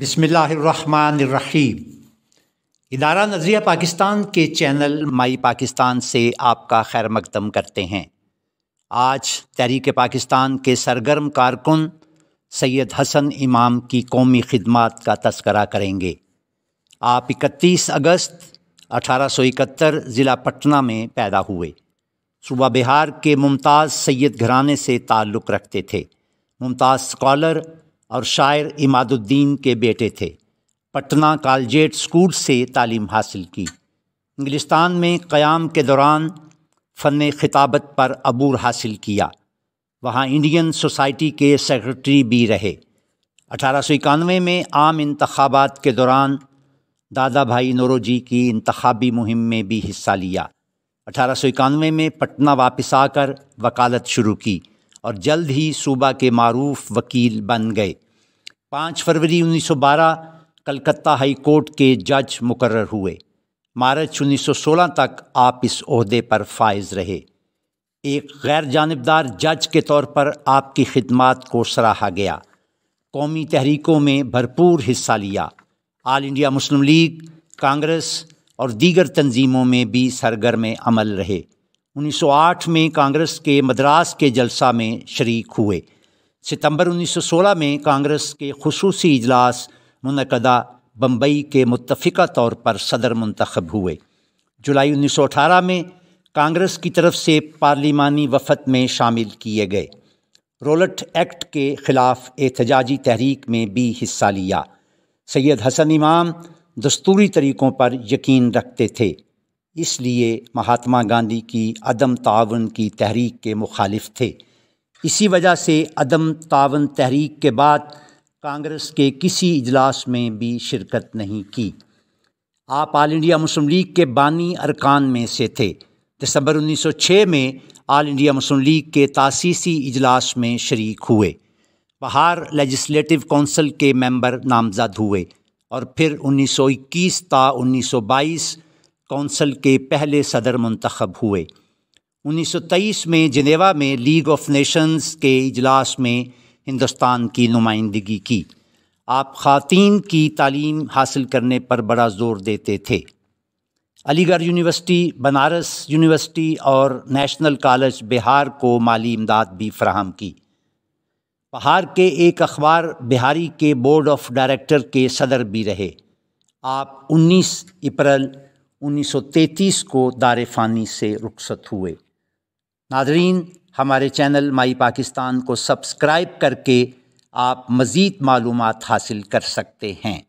बिसमीम इदारा नजरिया पाकिस्तान के चैनल माई पाकिस्तान से आपका खैर मकदम करते हैं आज तहरीक पाकिस्तान के सरगर्म कारकुन सैयद हसन इमाम की कौमी खदमात का तस्करा करेंगे आप 31 अगस्त 1871 ज़िला पटना में पैदा हुए सुबह बिहार के मुमताज़ सैयद घराने से ताल्लुक़ रखते थे मुमताज़ स्कॉलर और शायर इमादुद्दीन के बेटे थे पटना कालजेट स्कूल से तालीम हासिल की इंग्लिस्तान में क़याम के दौरान फ़न खिताबत पर अबूर हासिल किया वहाँ इंडियन सोसाइटी के सेक्रेटरी भी रहे अठारह सौ इक्यानवे में आम इंतबात के दौरान दादा भाई नोरोजी की इंतबी मुहिम में भी हिस्सा लिया अठारह सौ इक्यानवे में पटना वापस आकर वकालत शुरू की और जल्द ही सूबा के मरूफ वकील बन गए पाँच फरवरी 1912 कलकत्ता हाई कोर्ट के जज मुकर हुए मार्च 1916 तक आप इस अहदे पर फायज रहे एक गैर जानबदार जज के तौर पर आपकी खिदमत को सराहा गया कौमी तहरीकों में भरपूर हिस्सा लिया all India Muslim League Congress और दीगर तंजीमों में भी सरगर्म अमल रहे 1908 में कांग्रेस के मद्रास के जलसा में शरीक हुए सितंबर 1916 में कांग्रेस के खसूसी इजलास मनदा बम्बई के मुतफ़ा तौर पर सदर मंतखब हुए जुलाई 1918 में कांग्रेस की तरफ से पार्लिमानी वफद में शामिल किए गए रोलट एक्ट के ख़िलाफ़ एहतजाजी तहरीक में भी हिस्सा लिया सैयद हसन इमाम दस्तूरी तरीक़ों पर यकीन रखते थे इसलिए महात्मा गांधी की अदम तावन की तहरीक के मुखालिफ थे इसी वजह से अदम तावन तहरीक के बाद कांग्रेस के किसी इजलास में भी शिरकत नहीं की आप आल इंडिया मुस्लिम लीग के बानी अरकान में से थे दिसंबर 1906 में आल इंडिया मुस्लिम लीग के तासीसी इजलास में शरीक हुए बहार लेजिस्लेटिव काउंसिल के मेंबर नामजद हुए और फिर 1921 ता 1922 कौंसल के पहले सदर मंतखब हुए 1923 में जनेवा में लीग ऑफ नेशंस के इजलास में हिंदुस्तान की नुमाइंदगी की आप खातिन की तालीम हासिल करने पर बड़ा ज़ोर देते थे अलीगढ़ यूनिवर्सिटी बनारस यूनिवर्सिटी और नेशनल कॉलेज बिहार को माली इमदाद भी फ्राहम की पहाड़ के एक अखबार बिहारी के बोर्ड ऑफ डायरेक्टर के सदर भी रहे आप 19 अप्रैल 1933 को दार फ़ानी से रुखसत हुए नाजरीन हमारे चैनल माई पाकिस्तान को सब्सक्राइब करके आप मज़ीद मालूम हासिल कर सकते हैं